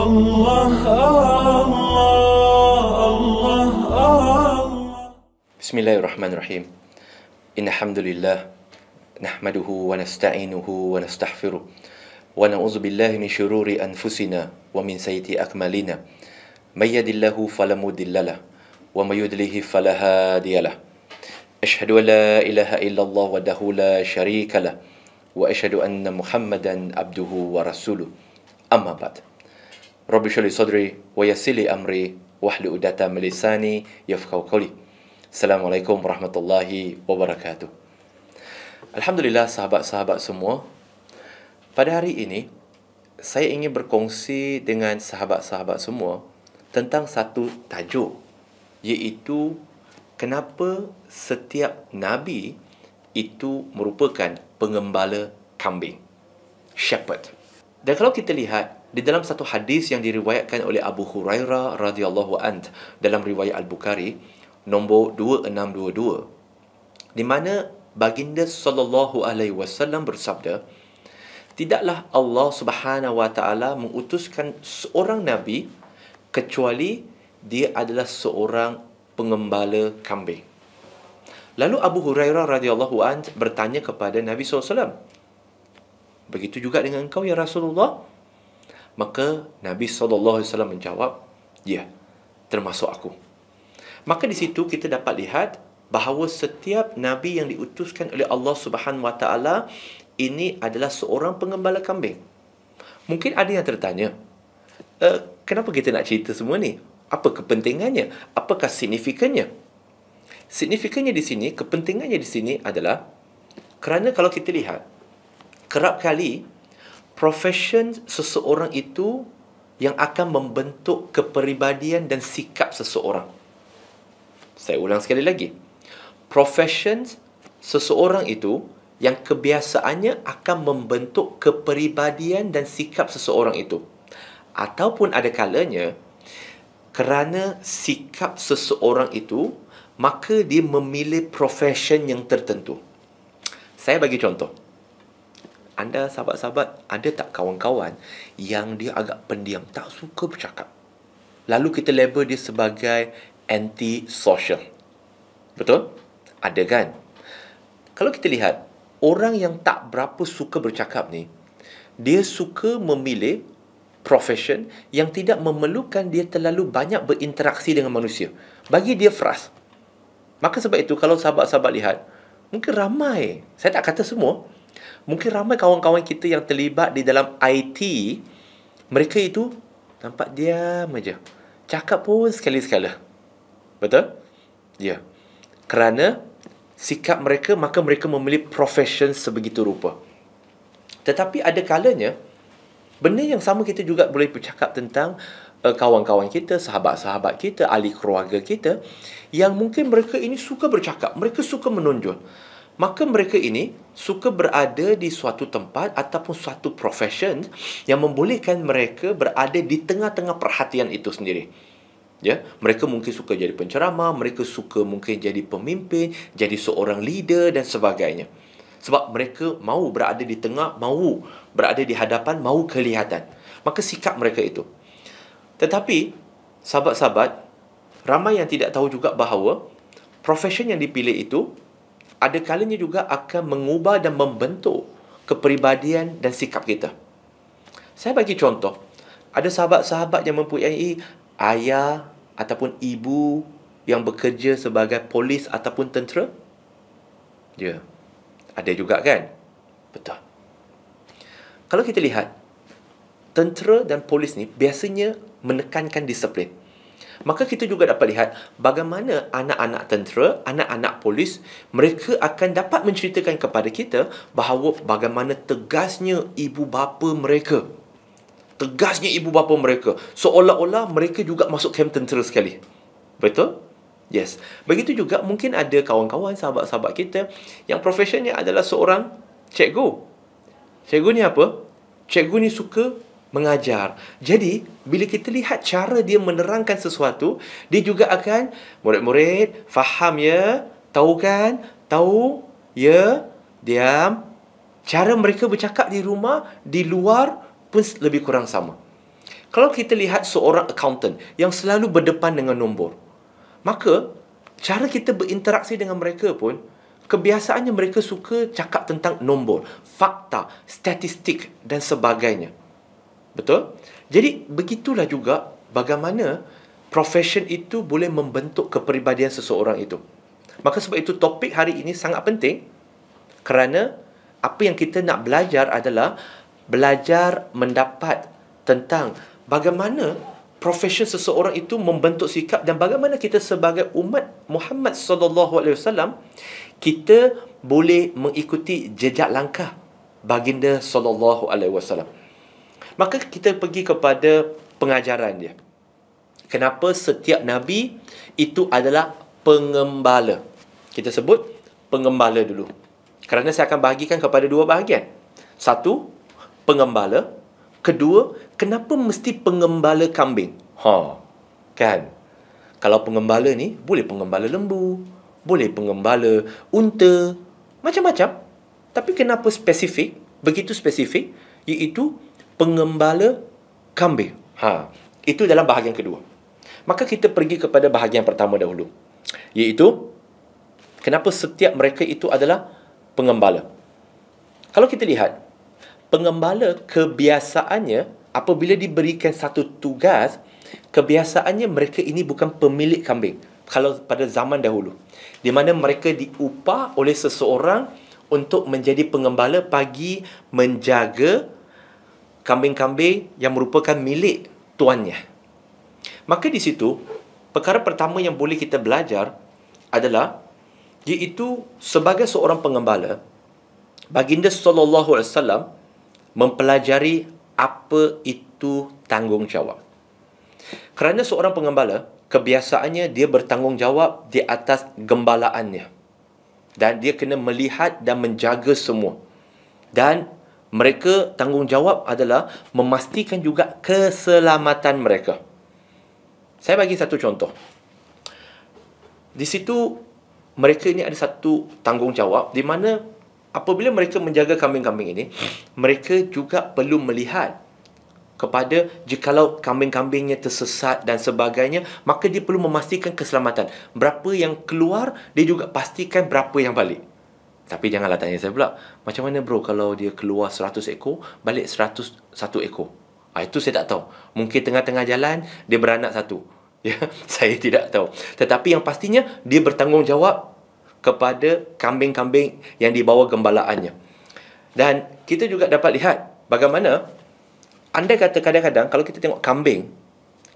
الله الله الله بسم الله الرحمن الرحيم إن الحمد لله نحمده ونستعينه ونستغفره ونعوذ بالله من شرور أنفسنا ومن سيئة أكمالنا من يد الله فلا مضل له ومن يدله فلا هادي له أشهد أن لا إله إلا الله وحده لا شريك له وأشهد أن محمدا عبده ورسوله أما بعد Rabbi shali sadri wa yassili amri wahlu udata milisani yafqahu qawli. Assalamualaikum warahmatullahi wabarakatuh. Alhamdulillah sahabat-sahabat semua. Pada hari ini saya ingin berkongsi dengan sahabat-sahabat semua tentang satu tajuk iaitu kenapa setiap nabi itu merupakan pengembala kambing shepherd. Dan kalau kita lihat di dalam satu hadis yang diriwayatkan oleh Abu Hurairah radhiyallahu anh dalam riwayat Al-Bukhari nombor 2622 di mana baginda sallallahu alaihi wasallam bersabda tidaklah Allah Subhanahu wa taala mengutuskan seorang nabi kecuali dia adalah seorang pengembala kambing. Lalu Abu Hurairah radhiyallahu anh bertanya kepada Nabi SAW. Begitu juga dengan engkau ya Rasulullah. Maka Nabi SAW menjawab, ya, termasuk aku. Maka di situ kita dapat lihat bahawa setiap Nabi yang diutuskan oleh Allah SWT ini adalah seorang pengembala kambing. Mungkin ada yang tertanya, e, kenapa kita nak cerita semua ni? Apa kepentingannya? Apakah signifikannya? Signifikannya di sini, kepentingannya di sini adalah kerana kalau kita lihat, kerap kali profession seseorang itu yang akan membentuk kepribadian dan sikap seseorang. Saya ulang sekali lagi. Profession seseorang itu yang kebiasaannya akan membentuk kepribadian dan sikap seseorang itu. Ataupun ada kalanya kerana sikap seseorang itu maka dia memilih profession yang tertentu. Saya bagi contoh anda sahabat-sahabat ada tak kawan-kawan yang dia agak pendiam, tak suka bercakap. Lalu kita label dia sebagai anti-social. Betul? Ada kan? Kalau kita lihat, orang yang tak berapa suka bercakap ni, dia suka memilih profession yang tidak memerlukan dia terlalu banyak berinteraksi dengan manusia. Bagi dia fras. Maka sebab itu kalau sahabat-sahabat lihat, mungkin ramai, saya tak kata semua, mungkin ramai kawan-kawan kita yang terlibat di dalam IT mereka itu nampak diam aja cakap pun sekali-sekala betul ya yeah. kerana sikap mereka maka mereka memilih profession sebegitu rupa tetapi ada kalanya benda yang sama kita juga boleh bercakap tentang uh, kawan-kawan kita sahabat-sahabat kita ahli keluarga kita yang mungkin mereka ini suka bercakap mereka suka menonjol maka mereka ini suka berada di suatu tempat ataupun suatu profession yang membolehkan mereka berada di tengah-tengah perhatian itu sendiri ya mereka mungkin suka jadi pencerama, mereka suka mungkin jadi pemimpin jadi seorang leader dan sebagainya sebab mereka mahu berada di tengah mahu berada di hadapan mahu kelihatan maka sikap mereka itu tetapi sahabat-sahabat ramai yang tidak tahu juga bahawa profession yang dipilih itu ada kalanya juga akan mengubah dan membentuk kepribadian dan sikap kita. Saya bagi contoh, ada sahabat-sahabat yang mempunyai ayah ataupun ibu yang bekerja sebagai polis ataupun tentera. Ya. Yeah. Ada juga kan? Betul. Kalau kita lihat tentera dan polis ni biasanya menekankan disiplin maka kita juga dapat lihat bagaimana anak-anak tentera, anak-anak polis, mereka akan dapat menceritakan kepada kita bahawa bagaimana tegasnya ibu bapa mereka. Tegasnya ibu bapa mereka. Seolah-olah mereka juga masuk kem tentera sekali. Betul? Yes. Begitu juga mungkin ada kawan-kawan, sahabat-sahabat kita yang profesinya adalah seorang cikgu. Cikgu ni apa? Cikgu ni suka mengajar. Jadi, bila kita lihat cara dia menerangkan sesuatu, dia juga akan murid-murid faham ya, tahu kan, tahu ya, diam. Cara mereka bercakap di rumah, di luar pun lebih kurang sama. Kalau kita lihat seorang accountant yang selalu berdepan dengan nombor, maka cara kita berinteraksi dengan mereka pun kebiasaannya mereka suka cakap tentang nombor, fakta, statistik dan sebagainya. Betul? Jadi begitulah juga bagaimana profession itu boleh membentuk kepribadian seseorang itu. Maka sebab itu topik hari ini sangat penting kerana apa yang kita nak belajar adalah belajar mendapat tentang bagaimana profession seseorang itu membentuk sikap dan bagaimana kita sebagai umat Muhammad sallallahu alaihi wasallam kita boleh mengikuti jejak langkah baginda sallallahu alaihi wasallam. Maka kita pergi kepada pengajaran dia. Kenapa setiap nabi itu adalah pengembala? Kita sebut pengembala dulu. Kerana saya akan bahagikan kepada dua bahagian. Satu, pengembala. Kedua, kenapa mesti pengembala kambing? Ha. Kan? Kalau pengembala ni boleh pengembala lembu, boleh pengembala unta, macam-macam. Tapi kenapa spesifik? Begitu spesifik iaitu pengembala kambing. Ha, itu dalam bahagian kedua. Maka kita pergi kepada bahagian pertama dahulu. Iaitu, kenapa setiap mereka itu adalah pengembala? Kalau kita lihat, pengembala kebiasaannya apabila diberikan satu tugas, kebiasaannya mereka ini bukan pemilik kambing. Kalau pada zaman dahulu. Di mana mereka diupah oleh seseorang untuk menjadi pengembala pagi menjaga kambing-kambing yang merupakan milik tuannya. Maka di situ, perkara pertama yang boleh kita belajar adalah iaitu sebagai seorang pengembala, Baginda sallallahu alaihi wasallam mempelajari apa itu tanggungjawab. Kerana seorang pengembala kebiasaannya dia bertanggungjawab di atas gembalaannya. Dan dia kena melihat dan menjaga semua. Dan mereka tanggungjawab adalah memastikan juga keselamatan mereka. Saya bagi satu contoh. Di situ mereka ini ada satu tanggungjawab di mana apabila mereka menjaga kambing-kambing ini, mereka juga perlu melihat kepada jikalau kambing-kambingnya tersesat dan sebagainya, maka dia perlu memastikan keselamatan. Berapa yang keluar, dia juga pastikan berapa yang balik. Tapi janganlah tanya saya pula, macam mana bro kalau dia keluar 100 ekor, balik 101 ekor? Ha, itu saya tak tahu. Mungkin tengah-tengah jalan, dia beranak satu. Ya, saya tidak tahu. Tetapi yang pastinya, dia bertanggungjawab kepada kambing-kambing yang dibawa gembalaannya. Dan kita juga dapat lihat bagaimana anda kata kadang-kadang kalau kita tengok kambing,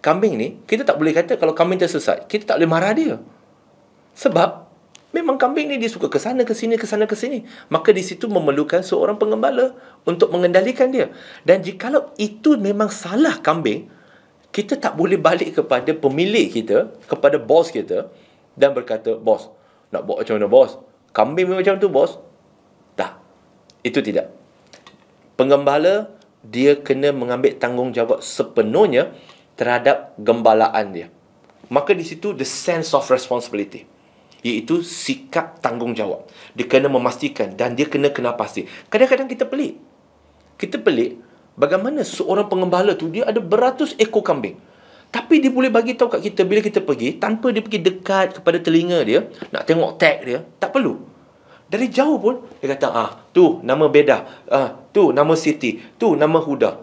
kambing ni kita tak boleh kata kalau kambing tersesat, kita tak boleh marah dia. Sebab Memang kambing ni dia suka ke sana, ke sini, ke sana, ke sini. Maka di situ memerlukan seorang pengembala untuk mengendalikan dia. Dan jikalau itu memang salah kambing, kita tak boleh balik kepada pemilik kita, kepada bos kita dan berkata, bos, nak buat macam mana bos? Kambing macam tu bos? Tak. Itu tidak. Pengembala, dia kena mengambil tanggungjawab sepenuhnya terhadap gembalaan dia. Maka di situ, the sense of responsibility iaitu sikap tanggungjawab. Dia kena memastikan dan dia kena kena pasti. Kadang-kadang kita pelik. Kita pelik bagaimana seorang pengembala tu dia ada beratus ekor kambing. Tapi dia boleh bagi tahu kat kita bila kita pergi tanpa dia pergi dekat kepada telinga dia nak tengok tag dia, tak perlu. Dari jauh pun dia kata ah tu nama beda, ah tu nama Siti, tu nama Huda.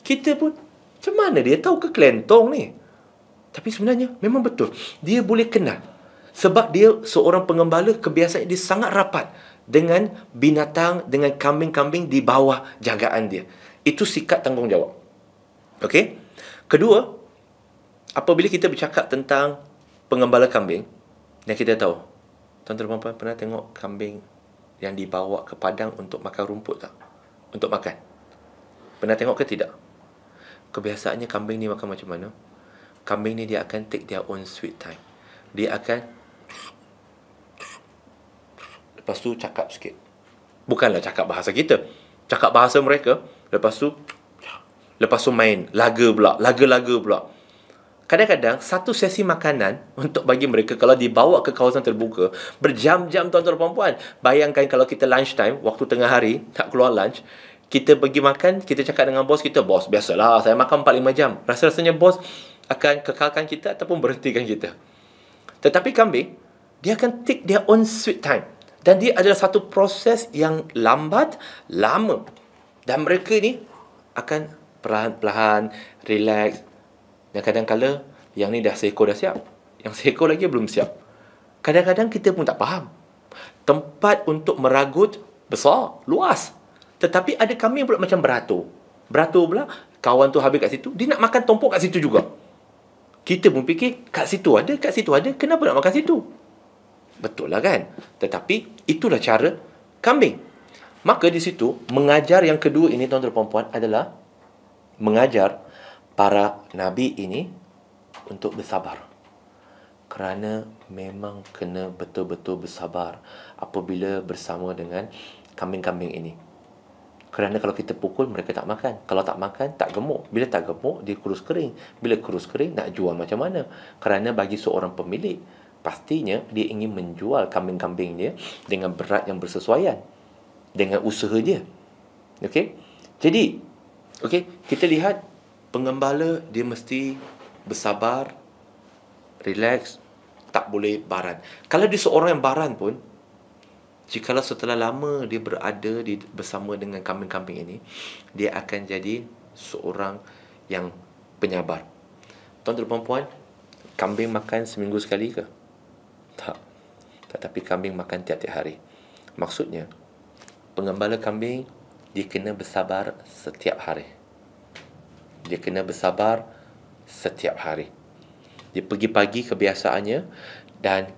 Kita pun macam mana dia tahu ke kelentong ni? Tapi sebenarnya memang betul. Dia boleh kenal. Sebab dia seorang pengembala kebiasaan dia sangat rapat dengan binatang, dengan kambing-kambing di bawah jagaan dia. Itu sikap tanggungjawab. Okey? Kedua, apabila kita bercakap tentang pengembala kambing, dan kita tahu, tuan-tuan dan puan pernah tengok kambing yang dibawa ke padang untuk makan rumput tak? Untuk makan. Pernah tengok ke tidak? Kebiasaannya kambing ni makan macam mana? Kambing ni dia akan take their own sweet time. Dia akan lepas tu cakap sikit bukanlah cakap bahasa kita cakap bahasa mereka lepas tu lepas tu main laga pula laga-laga pula kadang-kadang satu sesi makanan untuk bagi mereka kalau dibawa ke kawasan terbuka berjam-jam tuan-tuan perempuan bayangkan kalau kita lunch time waktu tengah hari tak keluar lunch kita pergi makan kita cakap dengan bos kita bos biasalah saya makan 4-5 jam rasa-rasanya bos akan kekalkan kita ataupun berhentikan kita tetapi kambing dia akan take their own sweet time dan dia adalah satu proses yang lambat lama dan mereka ni akan perlahan-lahan relax dan kadang-kadang yang ni dah seko dah siap yang seko lagi belum siap kadang-kadang kita pun tak faham tempat untuk meragut besar luas tetapi ada kami pula macam beratur beratur pula kawan tu habis kat situ dia nak makan tompok kat situ juga kita pun fikir kat situ ada kat situ ada kenapa nak makan situ Betul lah kan? Tetapi itulah cara kambing. Maka di situ, mengajar yang kedua ini tuan-tuan dan puan-puan adalah mengajar para nabi ini untuk bersabar. Kerana memang kena betul-betul bersabar apabila bersama dengan kambing-kambing ini. Kerana kalau kita pukul, mereka tak makan. Kalau tak makan, tak gemuk. Bila tak gemuk, dia kurus kering. Bila kurus kering, nak jual macam mana? Kerana bagi seorang pemilik, pastinya dia ingin menjual kambing-kambing dia dengan berat yang bersesuaian dengan usaha dia. Okey. Jadi, okay kita lihat pengembala dia mesti bersabar, relax, tak boleh baran. Kalau dia seorang yang baran pun, jikalau setelah lama dia berada di bersama dengan kambing-kambing ini, dia akan jadi seorang yang penyabar. Tuan-tuan dan puan-puan, kambing makan seminggu sekali ke? Tak. Tetapi kambing makan tiap-tiap hari. Maksudnya, pengembala kambing, dia kena bersabar setiap hari. Dia kena bersabar setiap hari. Dia pergi pagi kebiasaannya dan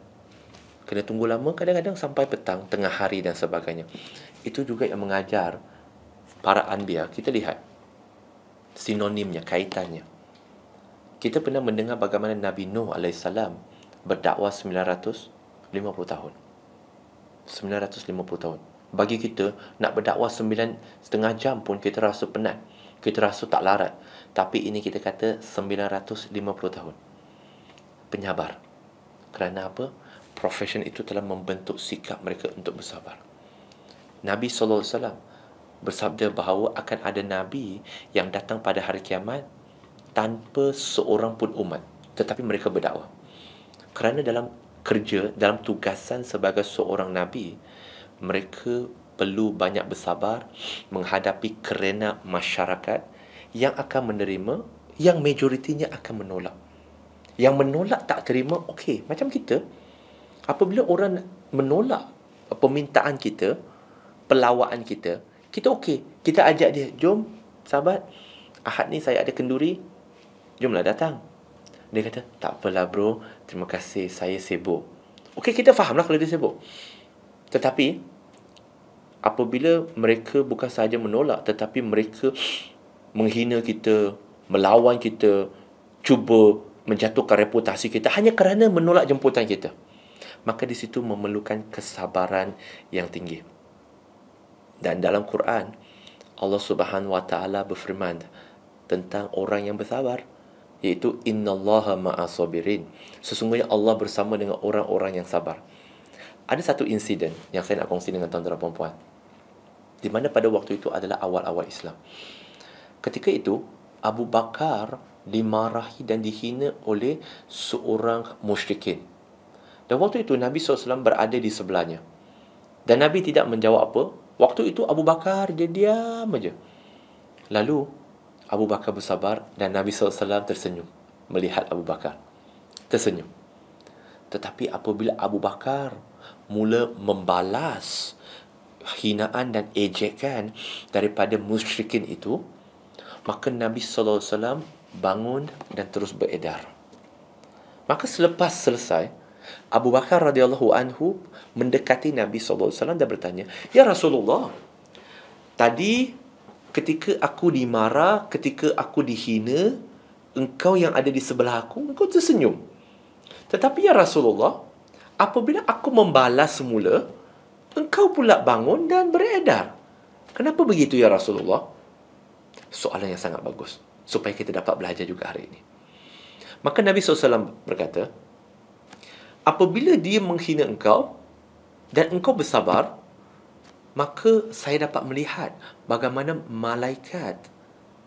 kena tunggu lama kadang-kadang sampai petang, tengah hari dan sebagainya. Itu juga yang mengajar para anbiya. Kita lihat sinonimnya, kaitannya. Kita pernah mendengar bagaimana Nabi Nuh alaihissalam berdakwah 950 tahun. 950 tahun. Bagi kita, nak berdakwah 9 setengah jam pun kita rasa penat. Kita rasa tak larat. Tapi ini kita kata 950 tahun. Penyabar. Kerana apa? Profession itu telah membentuk sikap mereka untuk bersabar. Nabi SAW bersabda bahawa akan ada Nabi yang datang pada hari kiamat tanpa seorang pun umat. Tetapi mereka berdakwah kerana dalam kerja dalam tugasan sebagai seorang nabi mereka perlu banyak bersabar menghadapi kerana masyarakat yang akan menerima yang majoritinya akan menolak yang menolak tak terima okey macam kita apabila orang menolak permintaan kita pelawaan kita kita okey kita ajak dia jom sahabat ahad ni saya ada kenduri jomlah datang dia kata, tak apalah bro, terima kasih, saya sibuk. Okey, kita faham lah kalau dia sibuk. Tetapi, apabila mereka bukan sahaja menolak, tetapi mereka menghina kita, melawan kita, cuba menjatuhkan reputasi kita hanya kerana menolak jemputan kita. Maka di situ memerlukan kesabaran yang tinggi. Dan dalam Quran, Allah Subhanahu Wa Taala berfirman tentang orang yang bersabar iaitu innallaha ma'asabirin. Sesungguhnya Allah bersama dengan orang-orang yang sabar. Ada satu insiden yang saya nak kongsi dengan tuan-tuan dan puan Di mana pada waktu itu adalah awal-awal Islam. Ketika itu, Abu Bakar dimarahi dan dihina oleh seorang musyrikin. Dan waktu itu Nabi SAW berada di sebelahnya. Dan Nabi tidak menjawab apa. Waktu itu Abu Bakar dia diam saja. Lalu Abu Bakar bersabar dan Nabi SAW tersenyum melihat Abu Bakar. Tersenyum. Tetapi apabila Abu Bakar mula membalas hinaan dan ejekan daripada musyrikin itu, maka Nabi SAW bangun dan terus beredar. Maka selepas selesai, Abu Bakar radhiyallahu anhu mendekati Nabi SAW dan bertanya, Ya Rasulullah, tadi ketika aku dimarah, ketika aku dihina, engkau yang ada di sebelah aku, engkau tersenyum. Tetapi ya Rasulullah, apabila aku membalas semula, engkau pula bangun dan beredar. Kenapa begitu ya Rasulullah? Soalan yang sangat bagus. Supaya kita dapat belajar juga hari ini. Maka Nabi SAW berkata, apabila dia menghina engkau dan engkau bersabar, maka saya dapat melihat bagaimana malaikat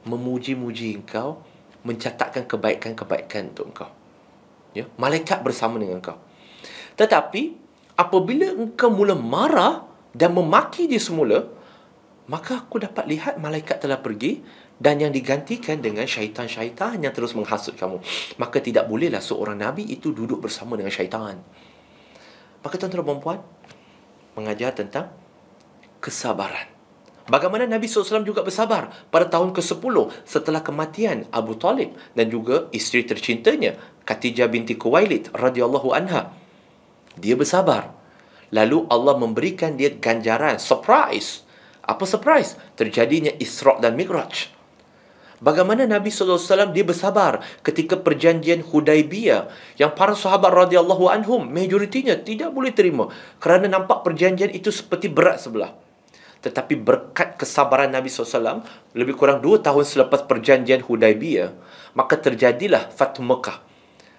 memuji-muji engkau mencatatkan kebaikan-kebaikan untuk engkau ya malaikat bersama dengan engkau tetapi apabila engkau mula marah dan memaki dia semula maka aku dapat lihat malaikat telah pergi dan yang digantikan dengan syaitan-syaitan yang terus menghasut kamu maka tidak bolehlah seorang nabi itu duduk bersama dengan syaitan maka tuan-tuan dan puan mengajar tentang kesabaran. Bagaimana Nabi SAW juga bersabar pada tahun ke-10 setelah kematian Abu Talib dan juga isteri tercintanya Khatijah binti Khuwailid radhiyallahu anha. Dia bersabar. Lalu Allah memberikan dia ganjaran, surprise. Apa surprise? Terjadinya Isra' dan Mi'raj. Bagaimana Nabi SAW dia bersabar ketika perjanjian Hudaibiyah yang para sahabat radhiyallahu anhum majoritinya tidak boleh terima kerana nampak perjanjian itu seperti berat sebelah. Tetapi berkat kesabaran Nabi SAW, lebih kurang dua tahun selepas perjanjian Hudaibiyah, maka terjadilah Fatuh Mekah.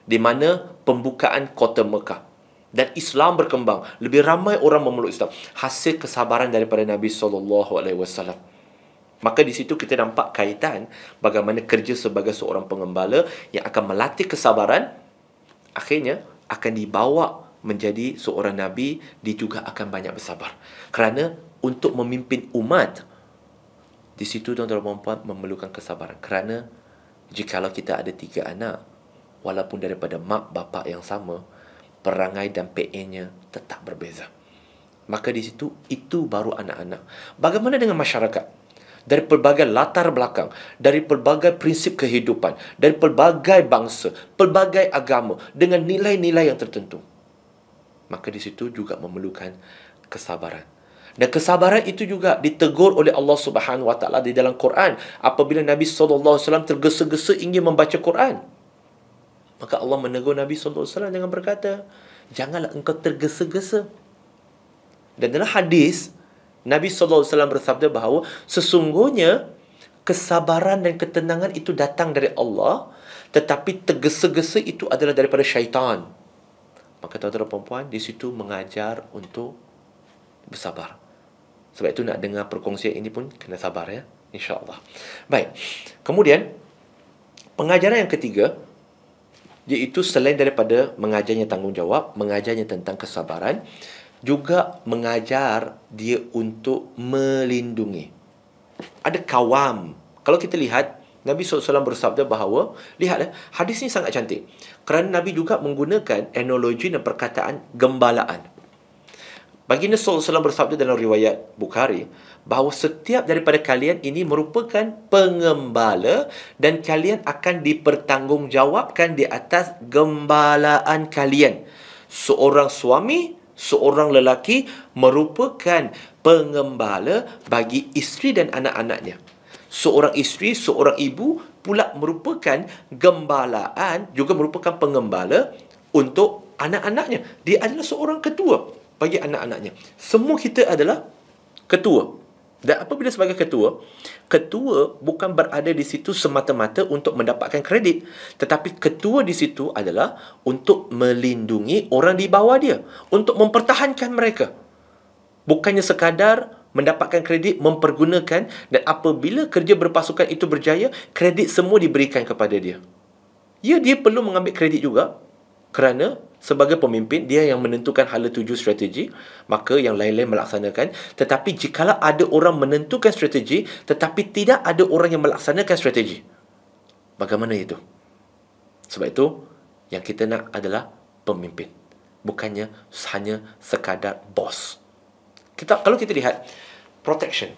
Di mana pembukaan kota Mekah. Dan Islam berkembang. Lebih ramai orang memeluk Islam. Hasil kesabaran daripada Nabi SAW. Maka di situ kita nampak kaitan bagaimana kerja sebagai seorang pengembala yang akan melatih kesabaran. Akhirnya akan dibawa menjadi seorang Nabi, dia juga akan banyak bersabar. Kerana untuk memimpin umat di situ tuan dan puan memerlukan kesabaran kerana jikalau kita ada tiga anak walaupun daripada mak bapa yang sama perangai dan PA-nya tetap berbeza maka di situ itu baru anak-anak bagaimana dengan masyarakat dari pelbagai latar belakang, dari pelbagai prinsip kehidupan, dari pelbagai bangsa, pelbagai agama dengan nilai-nilai yang tertentu. Maka di situ juga memerlukan kesabaran. Dan kesabaran itu juga ditegur oleh Allah Subhanahu Wa Taala di dalam Quran. Apabila Nabi Sallallahu Alaihi Wasallam tergesa-gesa ingin membaca Quran, maka Allah menegur Nabi Sallallahu Alaihi Wasallam dengan berkata, janganlah engkau tergesa-gesa. Dan dalam hadis Nabi Sallallahu Alaihi Wasallam bersabda bahawa sesungguhnya kesabaran dan ketenangan itu datang dari Allah tetapi tergesa-gesa itu adalah daripada syaitan. Maka tuan-tuan dan di situ mengajar untuk bersabar. Sebab itu nak dengar perkongsian ini pun kena sabar ya. InsyaAllah. Baik. Kemudian, pengajaran yang ketiga, iaitu selain daripada mengajarnya tanggungjawab, mengajarnya tentang kesabaran, juga mengajar dia untuk melindungi. Ada kawam. Kalau kita lihat, Nabi SAW bersabda bahawa, lihatlah, hadis ini sangat cantik. Kerana Nabi juga menggunakan analogi dan perkataan gembalaan. Baginda SAW bersabda dalam riwayat Bukhari bahawa setiap daripada kalian ini merupakan pengembala dan kalian akan dipertanggungjawabkan di atas gembalaan kalian. Seorang suami, seorang lelaki merupakan pengembala bagi isteri dan anak-anaknya. Seorang isteri, seorang ibu pula merupakan gembalaan, juga merupakan pengembala untuk anak-anaknya. Dia adalah seorang ketua bagi anak-anaknya. Semua kita adalah ketua. Dan apabila sebagai ketua, ketua bukan berada di situ semata-mata untuk mendapatkan kredit. Tetapi ketua di situ adalah untuk melindungi orang di bawah dia. Untuk mempertahankan mereka. Bukannya sekadar mendapatkan kredit, mempergunakan dan apabila kerja berpasukan itu berjaya, kredit semua diberikan kepada dia. Ya, dia perlu mengambil kredit juga kerana sebagai pemimpin dia yang menentukan hala tuju strategi maka yang lain-lain melaksanakan tetapi jikalau ada orang menentukan strategi tetapi tidak ada orang yang melaksanakan strategi bagaimana itu sebab itu yang kita nak adalah pemimpin bukannya hanya sekadar bos kita kalau kita lihat protection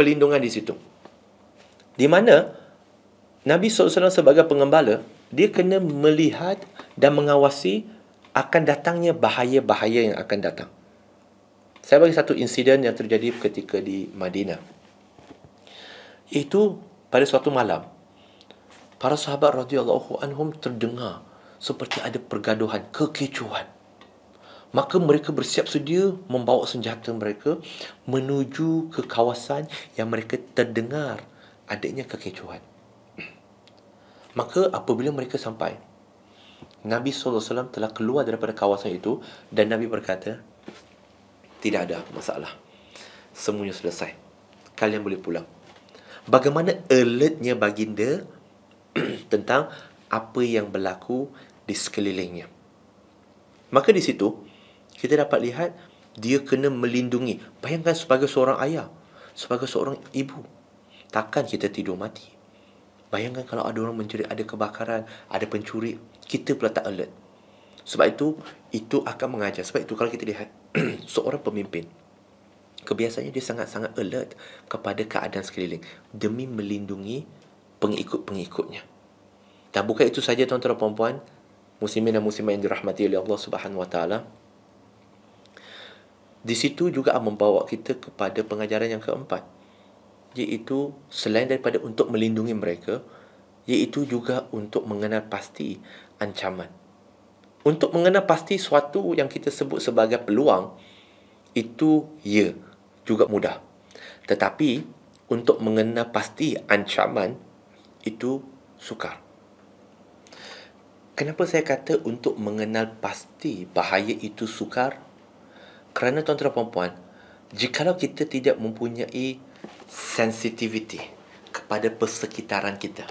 pelindungan di situ di mana Nabi SAW sebagai pengembala dia kena melihat dan mengawasi akan datangnya bahaya-bahaya yang akan datang. Saya bagi satu insiden yang terjadi ketika di Madinah. Itu pada suatu malam, para sahabat radhiyallahu anhum terdengar seperti ada pergaduhan, kekecohan. Maka mereka bersiap sedia membawa senjata mereka menuju ke kawasan yang mereka terdengar adanya kekecohan. Maka apabila mereka sampai, Nabi SAW telah keluar daripada kawasan itu dan Nabi berkata, tidak ada masalah. Semuanya selesai. Kalian boleh pulang. Bagaimana alertnya baginda tentang apa yang berlaku di sekelilingnya. Maka di situ, kita dapat lihat dia kena melindungi. Bayangkan sebagai seorang ayah, sebagai seorang ibu. Takkan kita tidur mati. Bayangkan kalau ada orang mencuri, ada kebakaran, ada pencuri kita pula tak alert. Sebab itu, itu akan mengajar. Sebab itu, kalau kita lihat seorang pemimpin, kebiasaannya dia sangat-sangat alert kepada keadaan sekeliling demi melindungi pengikut-pengikutnya. Dan bukan itu saja tuan-tuan dan puan-puan, muslimin dan muslimat yang dirahmati oleh Allah Subhanahu Wa Taala. Di situ juga akan membawa kita kepada pengajaran yang keempat. Iaitu selain daripada untuk melindungi mereka, iaitu juga untuk mengenal pasti ancaman. Untuk mengenal pasti suatu yang kita sebut sebagai peluang, itu ya, juga mudah. Tetapi, untuk mengenal pasti ancaman, itu sukar. Kenapa saya kata untuk mengenal pasti bahaya itu sukar? Kerana tuan-tuan dan puan-puan, jikalau kita tidak mempunyai sensitivity kepada persekitaran kita,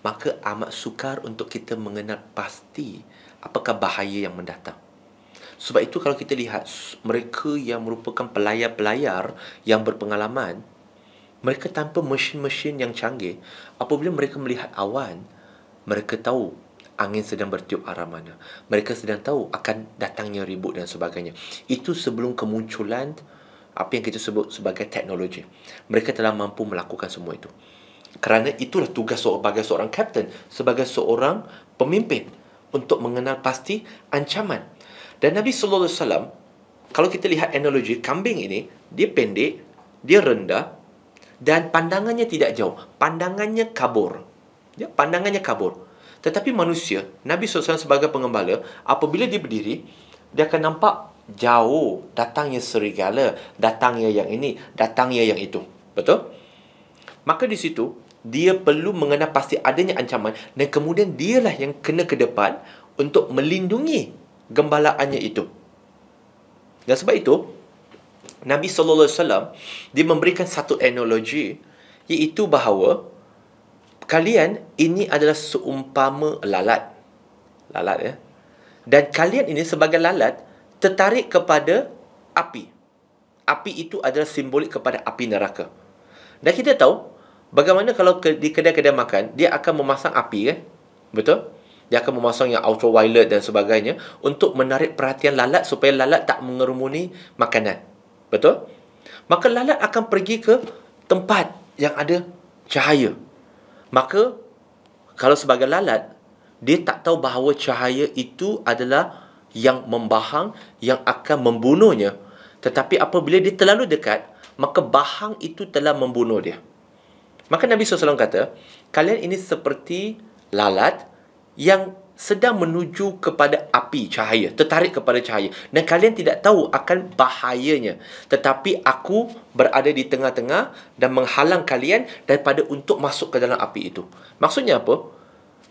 maka amat sukar untuk kita mengenal pasti apakah bahaya yang mendatang. Sebab itu kalau kita lihat mereka yang merupakan pelayar-pelayar yang berpengalaman, mereka tanpa mesin-mesin yang canggih, apabila mereka melihat awan, mereka tahu angin sedang bertiup arah mana. Mereka sedang tahu akan datangnya ribut dan sebagainya. Itu sebelum kemunculan apa yang kita sebut sebagai teknologi. Mereka telah mampu melakukan semua itu kerana itulah tugas sebagai seorang kapten sebagai seorang pemimpin untuk mengenal pasti ancaman dan Nabi sallallahu alaihi wasallam kalau kita lihat analogi kambing ini dia pendek dia rendah dan pandangannya tidak jauh pandangannya kabur ya pandangannya kabur tetapi manusia Nabi sallallahu alaihi sebagai pengembala apabila dia berdiri dia akan nampak jauh datangnya serigala datangnya yang ini datangnya yang itu betul Maka di situ dia perlu mengenal pasti adanya ancaman dan kemudian dialah yang kena ke depan untuk melindungi gembalaannya itu. Dan sebab itu Nabi sallallahu alaihi dia memberikan satu analogi iaitu bahawa kalian ini adalah seumpama lalat. Lalat ya. Dan kalian ini sebagai lalat tertarik kepada api. Api itu adalah simbolik kepada api neraka. Dan kita tahu bagaimana kalau ke, di kedai-kedai makan dia akan memasang api kan? Betul? Dia akan memasang yang ultraviolet dan sebagainya untuk menarik perhatian lalat supaya lalat tak mengerumuni makanan. Betul? Maka lalat akan pergi ke tempat yang ada cahaya. Maka kalau sebagai lalat dia tak tahu bahawa cahaya itu adalah yang membahang yang akan membunuhnya. Tetapi apabila dia terlalu dekat, maka bahang itu telah membunuh dia. Maka Nabi SAW kata, kalian ini seperti lalat yang sedang menuju kepada api cahaya, tertarik kepada cahaya. Dan kalian tidak tahu akan bahayanya. Tetapi aku berada di tengah-tengah dan menghalang kalian daripada untuk masuk ke dalam api itu. Maksudnya apa?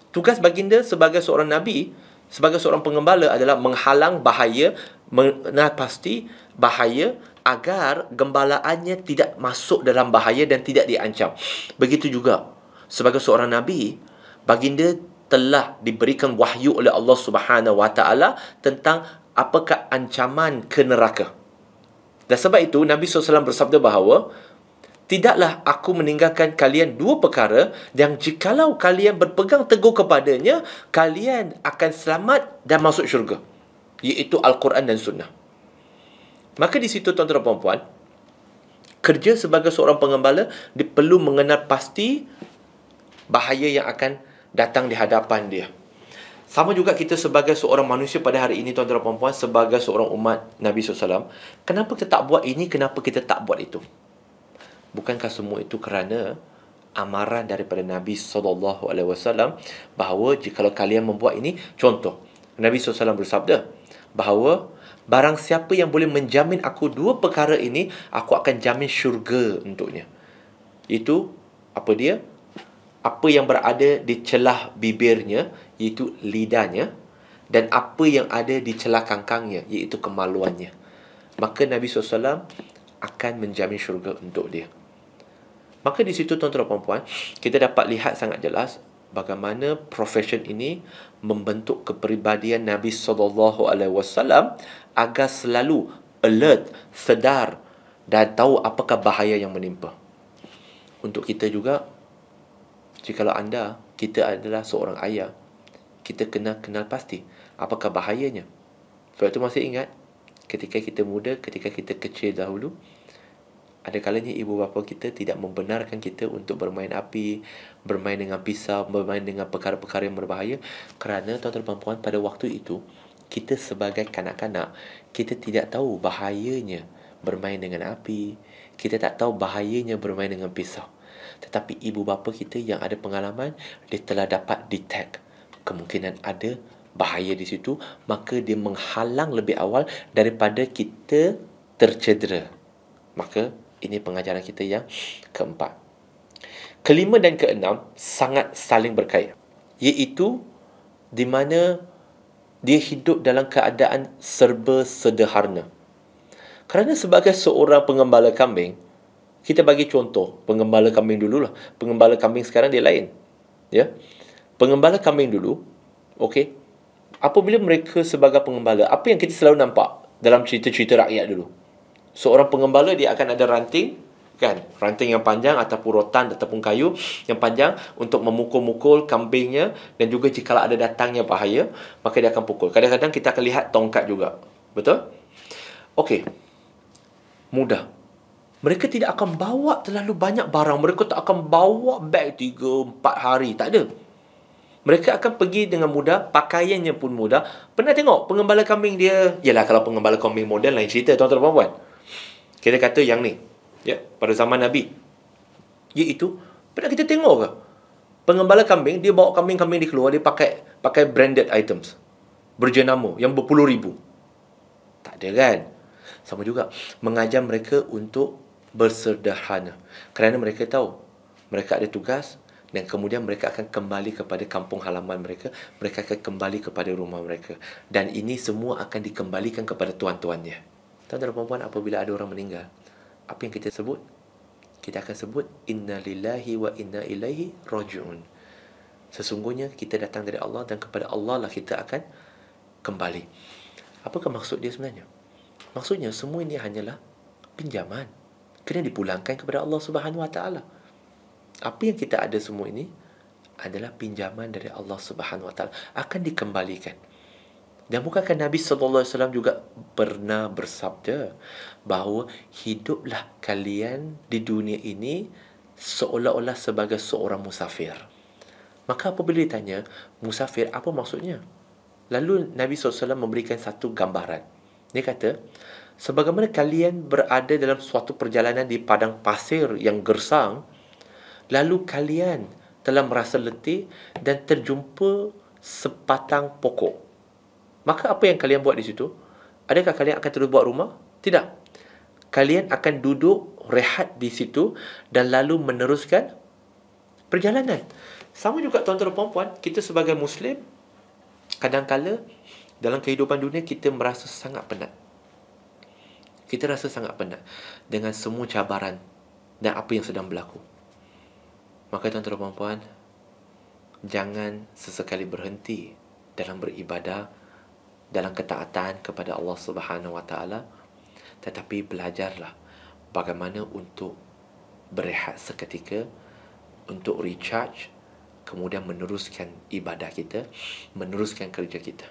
Tugas baginda sebagai seorang Nabi, sebagai seorang pengembala adalah menghalang bahaya mengenal pasti bahaya agar gembalaannya tidak masuk dalam bahaya dan tidak diancam. Begitu juga sebagai seorang nabi, baginda telah diberikan wahyu oleh Allah Subhanahu Wa Taala tentang apakah ancaman ke neraka. Dan sebab itu Nabi SAW bersabda bahawa Tidaklah aku meninggalkan kalian dua perkara yang jikalau kalian berpegang teguh kepadanya, kalian akan selamat dan masuk syurga iaitu Al-Quran dan Sunnah. Maka di situ tuan-tuan dan puan-puan, kerja sebagai seorang pengembala dia perlu mengenal pasti bahaya yang akan datang di hadapan dia. Sama juga kita sebagai seorang manusia pada hari ini tuan-tuan dan puan-puan sebagai seorang umat Nabi SAW kenapa kita tak buat ini kenapa kita tak buat itu bukankah semua itu kerana amaran daripada Nabi SAW bahawa jika kalian membuat ini contoh Nabi SAW bersabda bahawa barang siapa yang boleh menjamin aku dua perkara ini, aku akan jamin syurga untuknya. Itu apa dia? Apa yang berada di celah bibirnya, iaitu lidahnya dan apa yang ada di celah kangkangnya, iaitu kemaluannya. Maka Nabi SAW akan menjamin syurga untuk dia. Maka di situ tuan-tuan dan puan-puan, kita dapat lihat sangat jelas bagaimana profession ini membentuk kepribadian Nabi sallallahu alaihi wasallam agar selalu alert, sedar dan tahu apakah bahaya yang menimpa. Untuk kita juga jika anda kita adalah seorang ayah, kita kena kenal pasti apakah bahayanya. Sebab tu masih ingat ketika kita muda, ketika kita kecil dahulu, ada kalanya ibu bapa kita tidak membenarkan kita untuk bermain api, bermain dengan pisau, bermain dengan perkara-perkara yang berbahaya kerana tuan-tuan dan puan pada waktu itu kita sebagai kanak-kanak kita tidak tahu bahayanya bermain dengan api, kita tak tahu bahayanya bermain dengan pisau. Tetapi ibu bapa kita yang ada pengalaman dia telah dapat detect kemungkinan ada bahaya di situ maka dia menghalang lebih awal daripada kita tercedera maka ini pengajaran kita yang keempat. Kelima dan keenam sangat saling berkait. Iaitu di mana dia hidup dalam keadaan serba sederhana. Kerana sebagai seorang pengembala kambing, kita bagi contoh pengembala kambing dululah. Pengembala kambing sekarang dia lain. Ya. Pengembala kambing dulu, okey. Apabila mereka sebagai pengembala, apa yang kita selalu nampak dalam cerita-cerita rakyat dulu? seorang pengembala dia akan ada ranting kan ranting yang panjang ataupun rotan ataupun kayu yang panjang untuk memukul-mukul kambingnya dan juga jika ada datangnya bahaya maka dia akan pukul kadang-kadang kita akan lihat tongkat juga betul okey mudah mereka tidak akan bawa terlalu banyak barang mereka tak akan bawa beg 3 4 hari tak ada mereka akan pergi dengan mudah, pakaiannya pun mudah. Pernah tengok pengembala kambing dia? Yalah kalau pengembala kambing model lain cerita tuan-tuan dan puan-puan. Kita kata yang ni. Ya, pada zaman Nabi. itu pernah kita tengok ke? Pengembala kambing, dia bawa kambing-kambing dia keluar, dia pakai pakai branded items. Berjenama, yang berpuluh ribu. Tak ada kan? Sama juga, mengajar mereka untuk bersederhana Kerana mereka tahu, mereka ada tugas dan kemudian mereka akan kembali kepada kampung halaman mereka. Mereka akan kembali kepada rumah mereka. Dan ini semua akan dikembalikan kepada tuan-tuannya. Tuan-tuan dan perempuan apabila ada orang meninggal Apa yang kita sebut? Kita akan sebut Inna lillahi wa inna ilaihi rajun Sesungguhnya kita datang dari Allah Dan kepada Allah lah kita akan kembali Apakah maksud dia sebenarnya? Maksudnya semua ini hanyalah pinjaman Kena dipulangkan kepada Allah subhanahu wa ta'ala Apa yang kita ada semua ini adalah pinjaman dari Allah Subhanahu Wa Taala akan dikembalikan. Dan bukankah Nabi sallallahu juga pernah bersabda bahawa hiduplah kalian di dunia ini seolah-olah sebagai seorang musafir. Maka apabila ditanya, musafir apa maksudnya? Lalu Nabi SAW memberikan satu gambaran. Dia kata, sebagaimana kalian berada dalam suatu perjalanan di padang pasir yang gersang, lalu kalian telah merasa letih dan terjumpa sepatang pokok. Maka apa yang kalian buat di situ? Adakah kalian akan terus buat rumah? Tidak. Kalian akan duduk rehat di situ dan lalu meneruskan perjalanan. Sama juga tuan-tuan dan puan-puan, kita sebagai Muslim, kadang kadangkala dalam kehidupan dunia kita merasa sangat penat. Kita rasa sangat penat dengan semua cabaran dan apa yang sedang berlaku. Maka tuan-tuan dan puan-puan, jangan sesekali berhenti dalam beribadah dalam ketaatan kepada Allah Subhanahu Wa Taala tetapi belajarlah bagaimana untuk berehat seketika untuk recharge kemudian meneruskan ibadah kita meneruskan kerja kita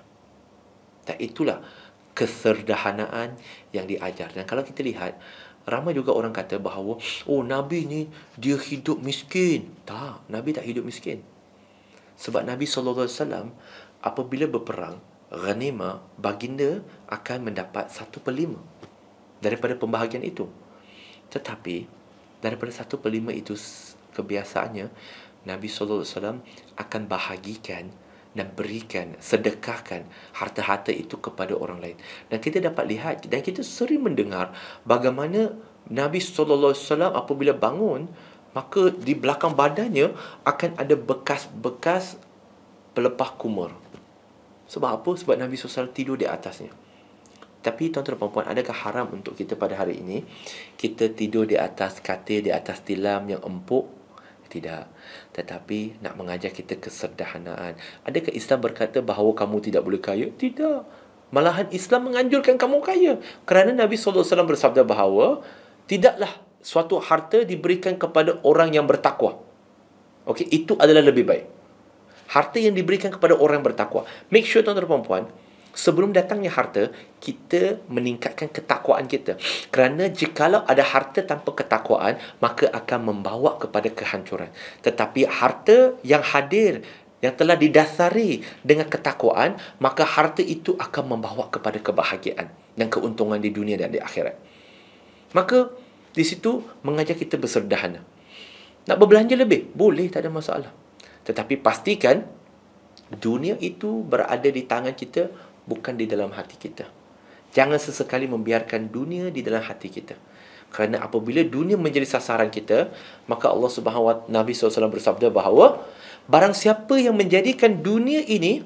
dan itulah keserdahanaan yang diajar dan kalau kita lihat ramai juga orang kata bahawa oh nabi ni dia hidup miskin tak nabi tak hidup miskin sebab nabi saw apabila berperang ghanima baginda akan mendapat satu per lima daripada pembahagian itu tetapi daripada satu per lima itu kebiasaannya Nabi SAW akan bahagikan dan berikan, sedekahkan harta-harta itu kepada orang lain. Dan kita dapat lihat dan kita sering mendengar bagaimana Nabi SAW apabila bangun, maka di belakang badannya akan ada bekas-bekas pelepah kumur. Sebab apa? Sebab Nabi SAW tidur di atasnya. Tapi tuan-tuan dan puan-puan, adakah haram untuk kita pada hari ini? Kita tidur di atas katil, di atas tilam yang empuk? Tidak. Tetapi nak mengajar kita kesederhanaan. Adakah Islam berkata bahawa kamu tidak boleh kaya? Tidak. Malahan Islam menganjurkan kamu kaya. Kerana Nabi SAW bersabda bahawa tidaklah suatu harta diberikan kepada orang yang bertakwa. Okey, itu adalah lebih baik. Harta yang diberikan kepada orang bertakwa. Make sure tuan-tuan dan perempuan, sebelum datangnya harta, kita meningkatkan ketakwaan kita. Kerana jikalau ada harta tanpa ketakwaan, maka akan membawa kepada kehancuran. Tetapi harta yang hadir, yang telah didasari dengan ketakwaan, maka harta itu akan membawa kepada kebahagiaan dan keuntungan di dunia dan di akhirat. Maka, di situ mengajar kita berserdahana. Nak berbelanja lebih? Boleh, tak ada masalah. Tetapi pastikan dunia itu berada di tangan kita bukan di dalam hati kita. Jangan sesekali membiarkan dunia di dalam hati kita. Kerana apabila dunia menjadi sasaran kita, maka Allah Subhanahu wa Nabi SAW bersabda bahawa barang siapa yang menjadikan dunia ini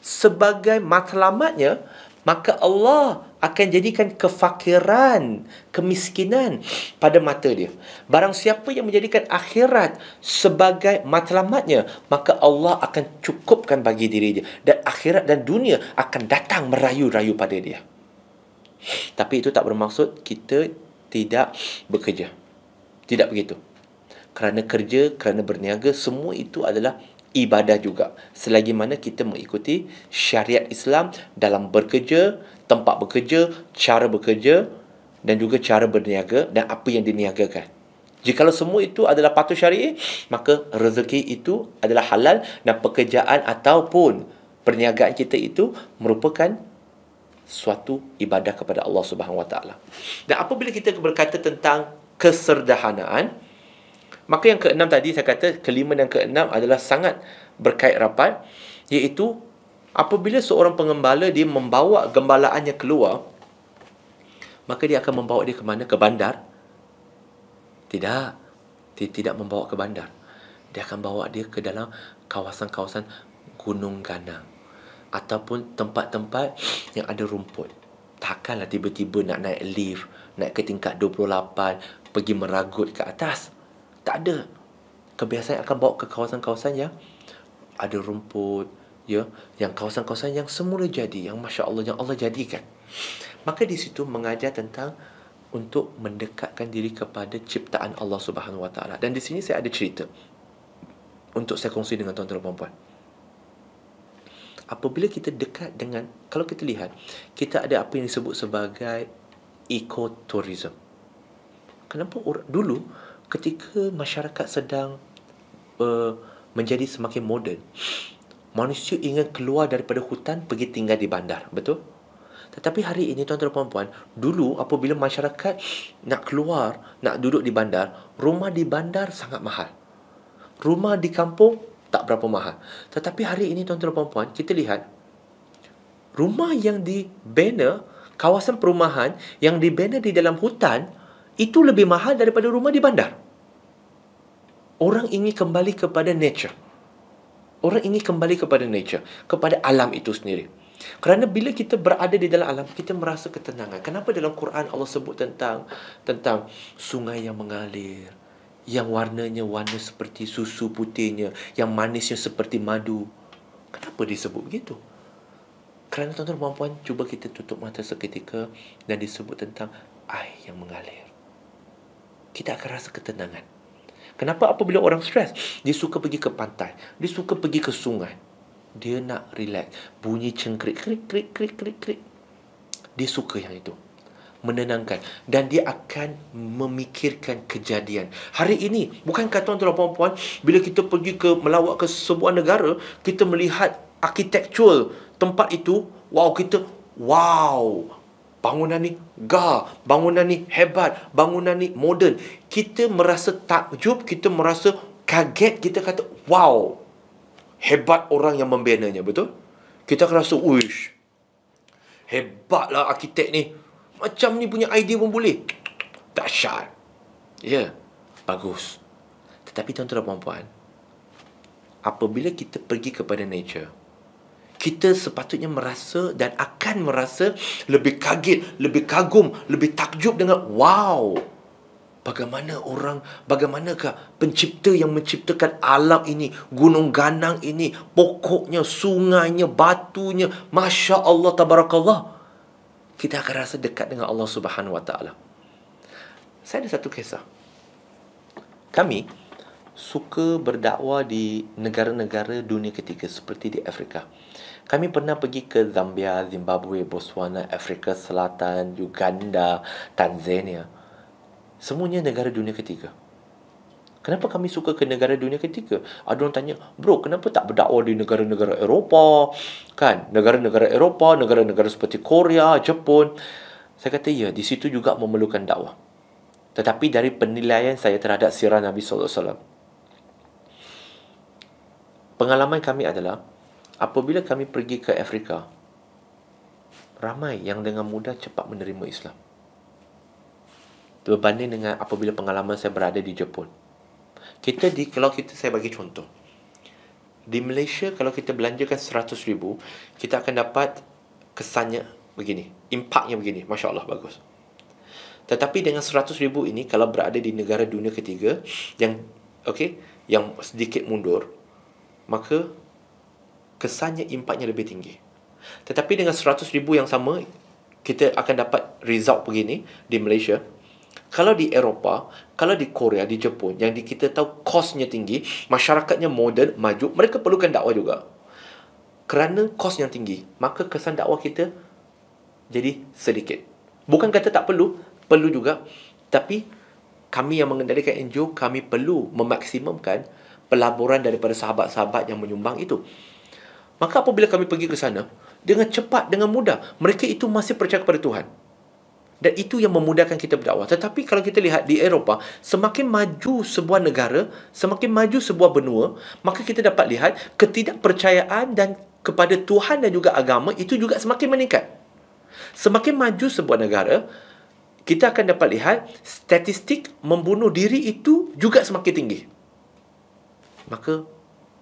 sebagai matlamatnya, maka Allah akan jadikan kefakiran, kemiskinan pada mata dia. Barang siapa yang menjadikan akhirat sebagai matlamatnya, maka Allah akan cukupkan bagi diri dia. Dan akhirat dan dunia akan datang merayu-rayu pada dia. Tapi itu tak bermaksud kita tidak bekerja. Tidak begitu. Kerana kerja, kerana berniaga, semua itu adalah ibadah juga selagi mana kita mengikuti syariat Islam dalam bekerja, tempat bekerja, cara bekerja dan juga cara berniaga dan apa yang diniagakan. Jika semua itu adalah patuh syar'i, maka rezeki itu adalah halal dan pekerjaan ataupun perniagaan kita itu merupakan suatu ibadah kepada Allah Subhanahu Wa Taala. Dan apabila kita berkata tentang keserdahanaan, Maka yang keenam tadi saya kata kelima dan keenam adalah sangat berkait rapat iaitu apabila seorang pengembala dia membawa gembalaannya keluar maka dia akan membawa dia ke mana ke bandar tidak dia tidak membawa ke bandar dia akan bawa dia ke dalam kawasan-kawasan gunung ganang ataupun tempat-tempat yang ada rumput takkanlah tiba-tiba nak naik lift naik ke tingkat 28 pergi meragut ke atas tak ada. Kebiasaan akan bawa ke kawasan-kawasan yang ada rumput, ya, yang kawasan-kawasan yang semula jadi, yang masya Allah yang Allah jadikan. Maka di situ mengajar tentang untuk mendekatkan diri kepada ciptaan Allah Subhanahu Wa Taala. Dan di sini saya ada cerita untuk saya kongsi dengan tuan-tuan dan puan-puan. Apabila kita dekat dengan kalau kita lihat, kita ada apa yang disebut sebagai ecotourism. Kenapa orang, dulu ketika masyarakat sedang uh, menjadi semakin moden manusia ingin keluar daripada hutan pergi tinggal di bandar betul tetapi hari ini tuan-tuan dan puan dulu apabila masyarakat nak keluar nak duduk di bandar rumah di bandar sangat mahal rumah di kampung tak berapa mahal tetapi hari ini tuan-tuan dan puan kita lihat rumah yang dibina kawasan perumahan yang dibina di dalam hutan itu lebih mahal daripada rumah di bandar. Orang ingin kembali kepada nature. Orang ingin kembali kepada nature, kepada alam itu sendiri. Kerana bila kita berada di dalam alam, kita merasa ketenangan. Kenapa dalam Quran Allah sebut tentang tentang sungai yang mengalir, yang warnanya warna seperti susu putihnya, yang manisnya seperti madu. Kenapa disebut begitu? Kerana tuan-tuan dan puan-puan, cuba kita tutup mata seketika dan disebut tentang air yang mengalir kita akan rasa ketenangan. Kenapa apabila orang stres, dia suka pergi ke pantai, dia suka pergi ke sungai. Dia nak relax, bunyi cengkrik, krik, krik, krik, krik, krik. Dia suka yang itu. Menenangkan. Dan dia akan memikirkan kejadian. Hari ini, Bukan kata tuan-tuan puan-puan, bila kita pergi ke melawat ke sebuah negara, kita melihat arkitektur tempat itu, wow, kita, wow, Bangunan ni gah, bangunan ni hebat, bangunan ni moden. Kita merasa takjub, kita merasa kaget, kita kata wow. Hebat orang yang membinanya, betul? Kita akan rasa, uish. Hebatlah arkitek ni. Macam ni punya idea pun boleh. Dahsyat. Ya, yeah, bagus. Tetapi tuan-tuan dan puan-puan, apabila kita pergi kepada nature, kita sepatutnya merasa dan akan merasa lebih kaget, lebih kagum, lebih takjub dengan wow. Bagaimana orang, bagaimanakah pencipta yang menciptakan alam ini, gunung ganang ini, pokoknya, sungainya, batunya, Masya Allah, Tabarakallah. Kita akan rasa dekat dengan Allah Subhanahu Wa Taala. Saya ada satu kisah. Kami suka berdakwah di negara-negara dunia ketiga seperti di Afrika kami pernah pergi ke Zambia, Zimbabwe, Botswana, Afrika Selatan, Uganda, Tanzania. Semuanya negara dunia ketiga. Kenapa kami suka ke negara dunia ketiga? Ada orang tanya, bro, kenapa tak berdakwah di negara-negara Eropah? Kan, negara-negara Eropah, negara-negara seperti Korea, Jepun. Saya kata, ya, di situ juga memerlukan dakwah. Tetapi dari penilaian saya terhadap sirah Nabi SAW, pengalaman kami adalah, apabila kami pergi ke Afrika ramai yang dengan mudah cepat menerima Islam berbanding dengan apabila pengalaman saya berada di Jepun kita di kalau kita saya bagi contoh di Malaysia kalau kita belanjakan 100 ribu kita akan dapat kesannya begini impaknya begini Masya Allah bagus tetapi dengan 100 ribu ini kalau berada di negara dunia ketiga yang okay yang sedikit mundur maka kesannya impaknya lebih tinggi. Tetapi dengan 100 ribu yang sama, kita akan dapat result begini di Malaysia. Kalau di Eropah, kalau di Korea, di Jepun, yang di kita tahu kosnya tinggi, masyarakatnya moden, maju, mereka perlukan dakwah juga. Kerana kos yang tinggi, maka kesan dakwah kita jadi sedikit. Bukan kata tak perlu, perlu juga. Tapi kami yang mengendalikan NGO, kami perlu memaksimumkan pelaburan daripada sahabat-sahabat yang menyumbang itu. Maka apabila kami pergi ke sana, dengan cepat, dengan mudah, mereka itu masih percaya kepada Tuhan. Dan itu yang memudahkan kita berdakwah. Tetapi kalau kita lihat di Eropah, semakin maju sebuah negara, semakin maju sebuah benua, maka kita dapat lihat ketidakpercayaan dan kepada Tuhan dan juga agama itu juga semakin meningkat. Semakin maju sebuah negara, kita akan dapat lihat statistik membunuh diri itu juga semakin tinggi. Maka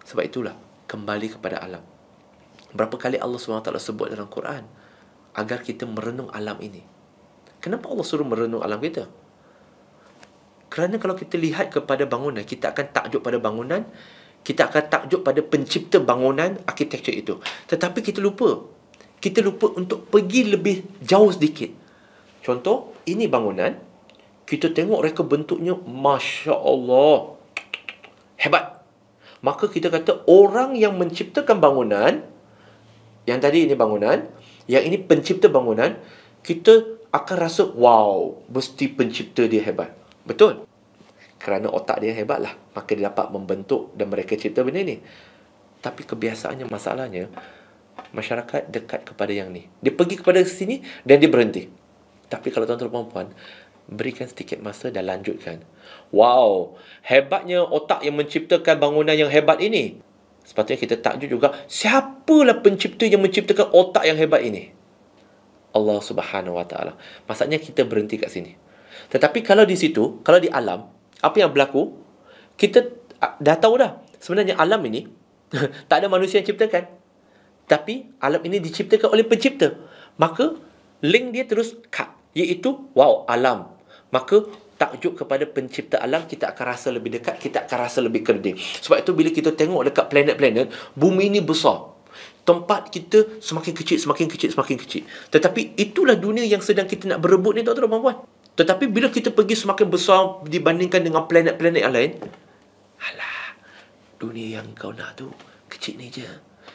sebab itulah kembali kepada alam. Berapa kali Allah SWT sebut dalam Quran Agar kita merenung alam ini Kenapa Allah suruh merenung alam kita? Kerana kalau kita lihat kepada bangunan Kita akan takjub pada bangunan Kita akan takjub pada pencipta bangunan Arkitektur itu Tetapi kita lupa Kita lupa untuk pergi lebih jauh sedikit Contoh, ini bangunan Kita tengok reka bentuknya Masya Allah Hebat Maka kita kata orang yang menciptakan bangunan yang tadi ini bangunan, yang ini pencipta bangunan, kita akan rasa wow, mesti pencipta dia hebat. Betul? Kerana otak dia hebatlah, maka dia dapat membentuk dan mereka cipta benda ni. Tapi kebiasaannya masalahnya masyarakat dekat kepada yang ni. Dia pergi kepada sini dan dia berhenti. Tapi kalau tuan-tuan dan berikan sedikit masa dan lanjutkan. Wow, hebatnya otak yang menciptakan bangunan yang hebat ini. Sepatutnya kita takjub juga siapalah pencipta yang menciptakan otak yang hebat ini. Allah Subhanahu Wa Taala. Maksudnya kita berhenti kat sini. Tetapi kalau di situ, kalau di alam, apa yang berlaku? Kita ah, dah tahu dah. Sebenarnya alam ini tak ada manusia yang ciptakan. Tapi alam ini diciptakan oleh pencipta. Maka link dia terus cut. Iaitu, wow, alam. Maka takjub kepada pencipta alam kita akan rasa lebih dekat kita akan rasa lebih kerdil sebab itu bila kita tengok dekat planet-planet bumi ini besar tempat kita semakin kecil semakin kecil semakin kecil tetapi itulah dunia yang sedang kita nak berebut ni tuan-tuan dan puan tetapi bila kita pergi semakin besar dibandingkan dengan planet-planet yang lain alah dunia yang kau nak tu kecil ni je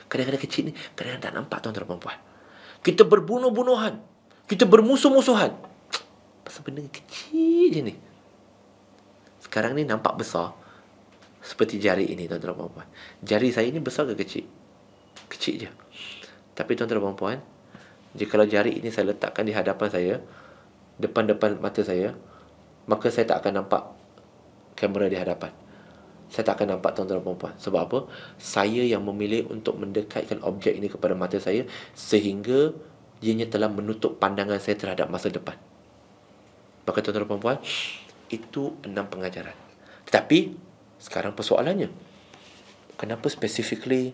kadang-kadang kecil ni kadang-kadang tak nampak tuan-tuan dan puan kita berbunuh-bunuhan kita bermusuh-musuhan sebenarnya kecil je ni sekarang ni nampak besar seperti jari ini tuan-tuan dan puan jari saya ni besar ke kecil kecil je tapi tuan-tuan dan puan jika jari ini saya letakkan di hadapan saya depan-depan mata saya maka saya tak akan nampak kamera di hadapan saya tak akan nampak tuan-tuan dan puan sebab apa saya yang memilih untuk mendekatkan objek ini kepada mata saya sehingga ianya telah menutup pandangan saya terhadap masa depan Maka tuan-tuan perempuan Itu enam pengajaran Tetapi Sekarang persoalannya Kenapa specifically